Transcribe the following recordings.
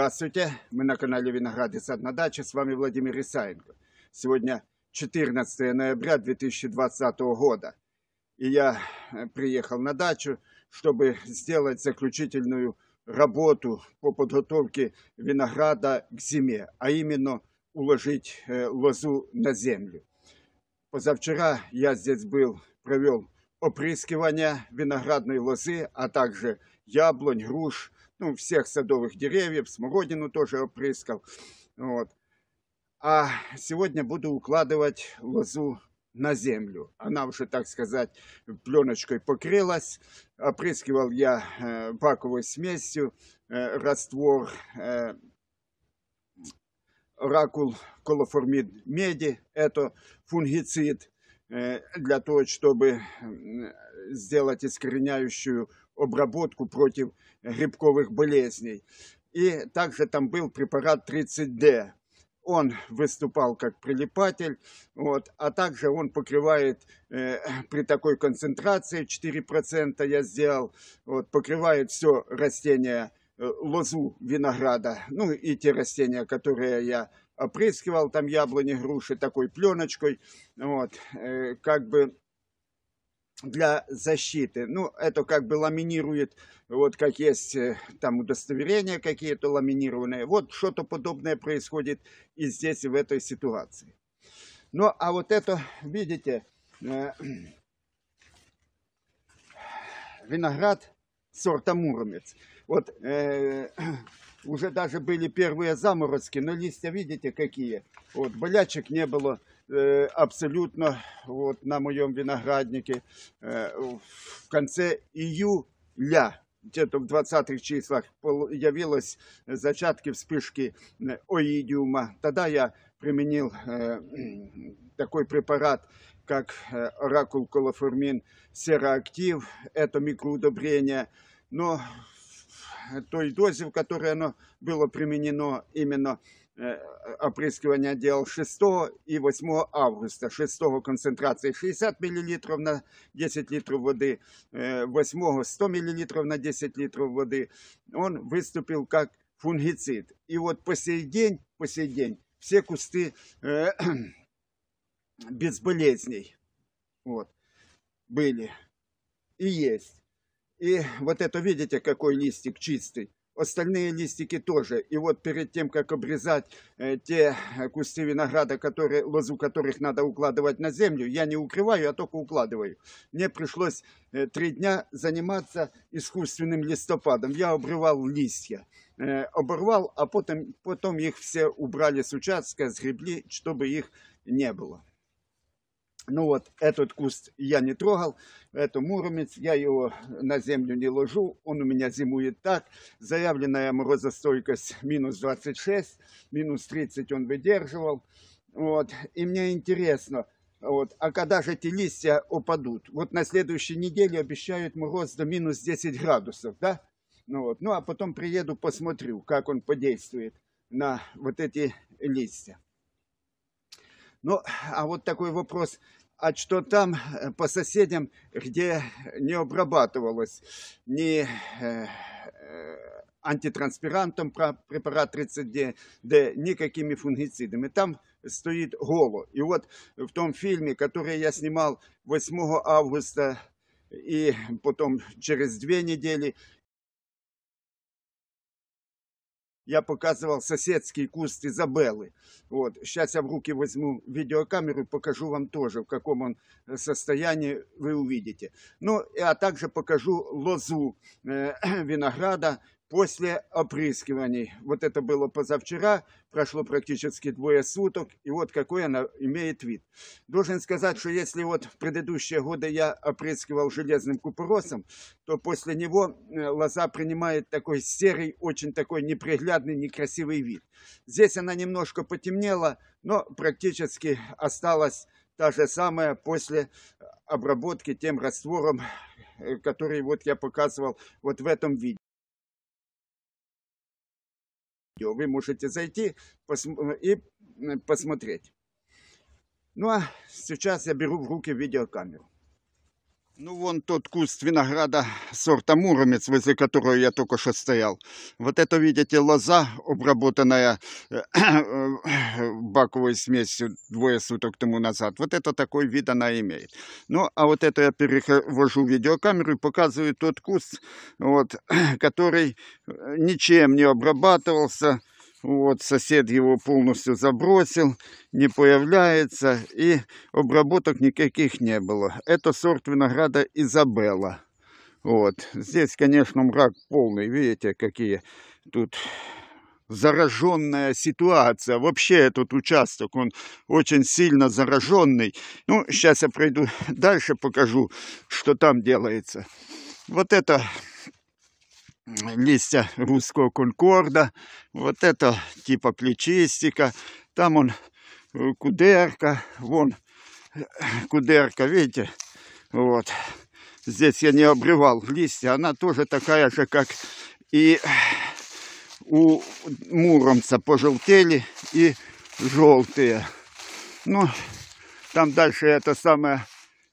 Здравствуйте, мы на канале Виноград и сад на даче, с вами Владимир Исаенко. Сегодня 14 ноября 2020 года, и я э, приехал на дачу, чтобы сделать заключительную работу по подготовке винограда к зиме, а именно уложить э, лозу на землю. Позавчера я здесь был, провел опрыскивание виноградной лозы, а также яблонь, груш, ну, всех садовых деревьев, смородину тоже опрыскал. Вот. А сегодня буду укладывать лозу на землю. Она уже, так сказать, пленочкой покрылась. Опрыскивал я э, баковой смесью э, раствор э, ракул колоформид меди. Это фунгицид э, для того, чтобы сделать искореняющую обработку против грибковых болезней. И также там был препарат 30D. Он выступал как прилипатель, вот, а также он покрывает э, при такой концентрации 4% я сделал, вот, покрывает все растение, э, лозу винограда, ну и те растения, которые я опрыскивал, там яблони, груши такой пленочкой, вот, э, как бы для защиты. Ну, это как бы ламинирует, вот как есть э, там удостоверения какие-то ламинированные. Вот что-то подобное происходит и здесь, и в этой ситуации. Ну, а вот это, видите, э, виноград сорта Муромец. Вот э, уже даже были первые заморозки, но листья, видите, какие. Вот, болячек не было абсолютно вот, на моем винограднике в конце июля где-то в 20-х числах явилось зачатки вспышки оидиума. Тогда я применил такой препарат, как оракул колоформин сероактив. Это микроудобрение. Но той дозе, в которой оно было применено именно Э, опрыскивания делал 6 и 8 августа. 6 концентрации 60 миллилитров на 10 литров воды, 8 э, 100 миллилитров на 10 литров воды. Он выступил как фунгицид. И вот по сей день, по сей день все кусты э, без болезней вот, были и есть. И вот это, видите, какой листик чистый остальные листики тоже. И вот перед тем, как обрезать э, те э, кусты винограда, которые, лозу которых надо укладывать на землю, я не укрываю, а только укладываю. Мне пришлось э, три дня заниматься искусственным листопадом. Я обрывал листья. оборвал, а потом, потом их все убрали с участка, сгребли, чтобы их не было. Ну вот, этот куст я не трогал, это муромец, я его на землю не ложу, он у меня зимует так. Заявленная морозостойкость минус 26, минус 30 он выдерживал. Вот, и мне интересно, вот, а когда же эти листья упадут? Вот на следующей неделе обещают мороз до минус 10 градусов, да? Ну, вот. ну а потом приеду, посмотрю, как он подействует на вот эти листья. Ну, а вот такой вопрос а что там э, по соседям, где не обрабатывалось ни э, э, антитранспирантом препарат 30D, де никакими фунгицидами. Там стоит голо. И вот в том фильме, который я снимал 8 августа и потом через две недели, я показывал соседский куст Изабеллы. Вот. Сейчас я в руки возьму видеокамеру и покажу вам тоже, в каком он э, состоянии вы увидите. Ну, а также покажу лозу э, винограда, после опрыскиваний. Вот это было позавчера, прошло практически двое суток, и вот какой она имеет вид. Должен сказать, что если вот в предыдущие годы я опрыскивал железным купоросом, то после него э, лоза принимает такой серый, очень такой неприглядный, некрасивый вид. Здесь она немножко потемнела, но практически осталась та же самая после обработки тем раствором, э, который вот я показывал вот в этом виде. вы можете зайти э, и э, посмотреть. Ну а сейчас я беру в руки видеокамеру. Ну, вон тот куст винограда сорта Муромец, возле которого я только что стоял. Вот это, видите, лоза, обработанная э, э, баковой смесью двое суток тому назад. Вот это такой вид она имеет. Ну, а вот это я перевожу видеокамеру и показываю тот куст, вот, который э, ничем не обрабатывался, вот сосед его полностью забросил, не появляется и обработок никаких не было. Это сорт винограда Изабелла. Вот. Здесь, конечно, мрак полный. Видите, какие тут зараженная ситуация. Вообще этот участок, он очень сильно зараженный. Ну, сейчас я пройду дальше, покажу, что там делается. Вот это листья э, русского конкорда, вот это типа плечистика, там он э, кудерка, вон э, кудерка, видите, вот. Здесь я не обрывал листья, она тоже такая же, как и у муромца пожелтели и желтые. Ну, там дальше это самое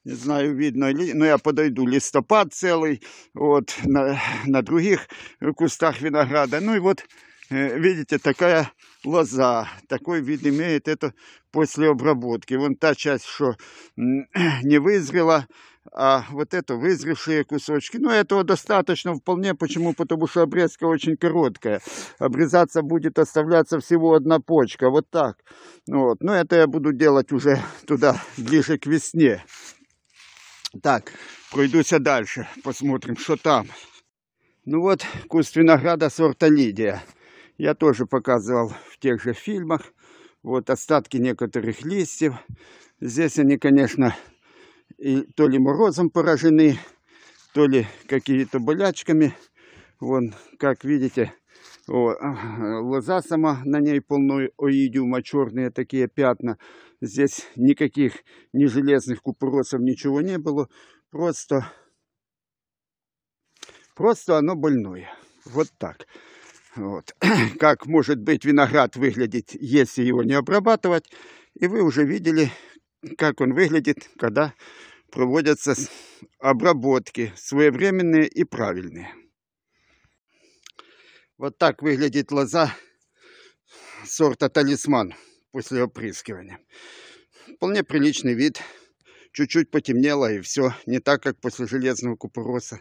не знаю, видно, ли, ну я подойду, листопад целый, вот, на, на других кустах винограда. Ну и вот, э, видите, такая лоза, такой вид имеет это после обработки. Вон та часть, что не вызрела, а вот это вызревшие кусочки. Ну этого достаточно вполне. Почему? Потому что обрезка очень короткая. Обрезаться будет оставляться всего одна почка. Вот так. Ну вот. Но это я буду делать уже туда, ближе к весне. Так, пройдусь дальше, посмотрим, что там. Ну вот куст винограда сорта Лидия. Я тоже показывал в тех же фильмах. Вот остатки некоторых листьев. Здесь они, конечно, и то ли морозом поражены, то ли какими-то болячками. Вон, как видите, о, лоза сама на ней полной оидиума, черные такие пятна. Здесь никаких ни железных купросов ничего не было. Просто, просто оно больное. Вот так. Вот. Как может быть виноград выглядеть, если его не обрабатывать. И вы уже видели, как он выглядит, когда проводятся обработки своевременные и правильные. Вот так выглядит лоза сорта талисман после опрыскивания. Вполне приличный вид. Чуть-чуть потемнело и все. Не так, как после железного купороса.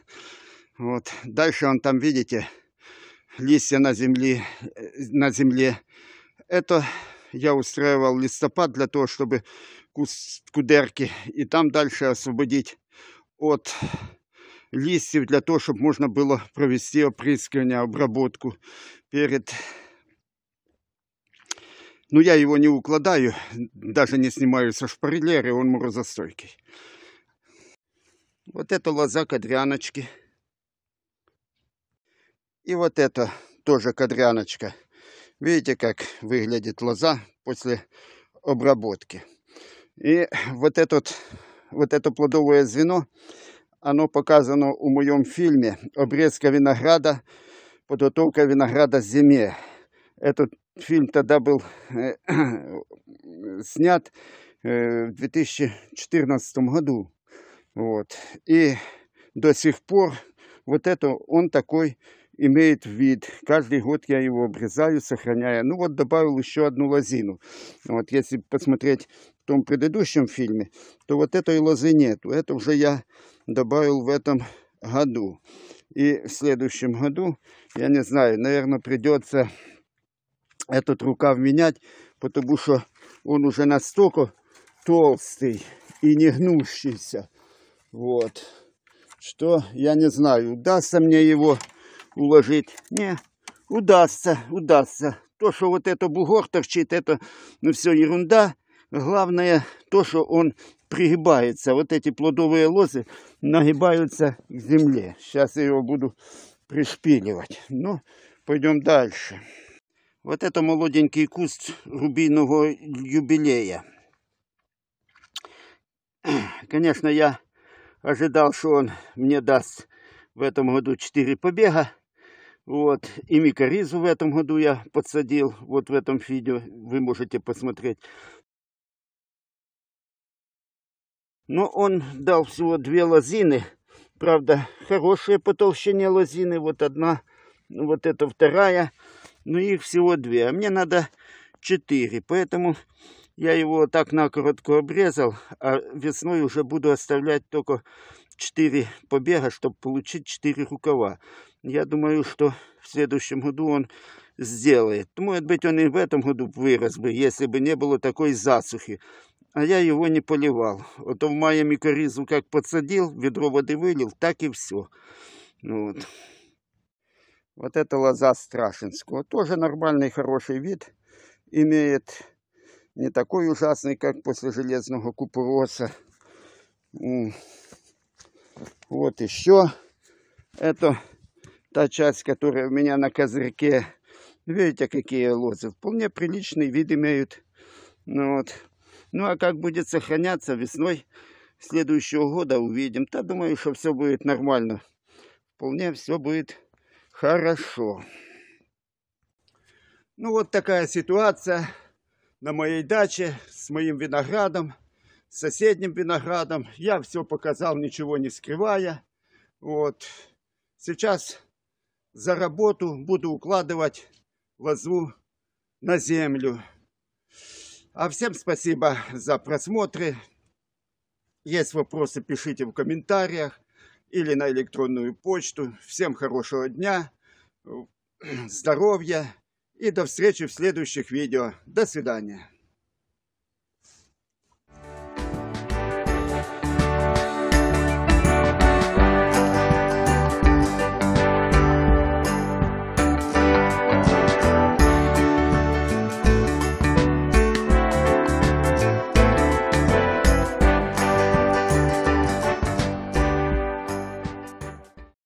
Вот. Дальше он там, видите, листья на земле. Э, на земле. Это я устраивал листопад для того, чтобы куст кудерки. И там дальше освободить от листьев для того, чтобы можно было провести опрыскивание, обработку перед... Но я его не укладаю, даже не снимаю со шприлера, он морозостойкий. Вот это лоза кадряночки. И вот это тоже кадряночка. Видите, как выглядит лоза после обработки. И вот, этот, вот это плодовое звено оно показано у моем фильме «Обрезка винограда. Подготовка винограда зиме». Этот фильм тогда был э, снят э, в 2014 году. Вот. И до сих пор вот это он такой имеет вид. Каждый год я его обрезаю, сохраняя. Ну вот добавил еще одну лозину. Вот если посмотреть том предыдущем фильме, то вот этой лозы нету. Это уже я добавил в этом году. И в следующем году, я не знаю, наверное, придется этот рукав менять, потому что он уже настолько толстый и не гнущийся. Вот. Что, я не знаю, удастся мне его уложить? Не, удастся, удастся. То, что вот это бугор торчит, это ну все ерунда главное то, что он пригибается. Вот эти плодовые лозы нагибаются к земле. Сейчас я его буду пришпиливать. Ну, пойдем дальше. Вот это молоденький куст рубиного юбилея. Конечно, я ожидал, что он мне даст в этом году 4 побега. Вот. И микоризу в этом году я подсадил. Вот в этом видео вы можете посмотреть. Но он дал всего две лозины. Правда, хорошие по толщине лозины. Вот одна, вот эта вторая. Но их всего две. А мне надо четыре. Поэтому я его так накоротко обрезал. А весной уже буду оставлять только четыре побега, чтобы получить четыре рукава. Я думаю, что в следующем году он сделает. Может быть, он и в этом году вырос бы, если бы не было такой засухи а я его не поливал. Ото в мае микоризу как подсадил, ведро воды вылил, так и все. Вот. Вот это лоза Страшинского. Тоже нормальный, хороший вид. Имеет не такой ужасный, как после железного купороса. Вот еще. Это та часть, которая у меня на козырьке. Видите, какие лозы. Вполне приличный вид имеют. Ну, вот. Ну а как будет сохраняться весной следующего года, увидим. Да, думаю, что все будет нормально. Вполне все будет хорошо. Ну вот такая ситуация на моей даче с моим виноградом, с соседним виноградом. Я все показал, ничего не скрывая. Вот. Сейчас за работу буду укладывать лозу на землю. А всем спасибо за просмотры. Есть вопросы, пишите в комментариях или на электронную почту. Всем хорошего дня, здоровья и до встречи в следующих видео. До свидания.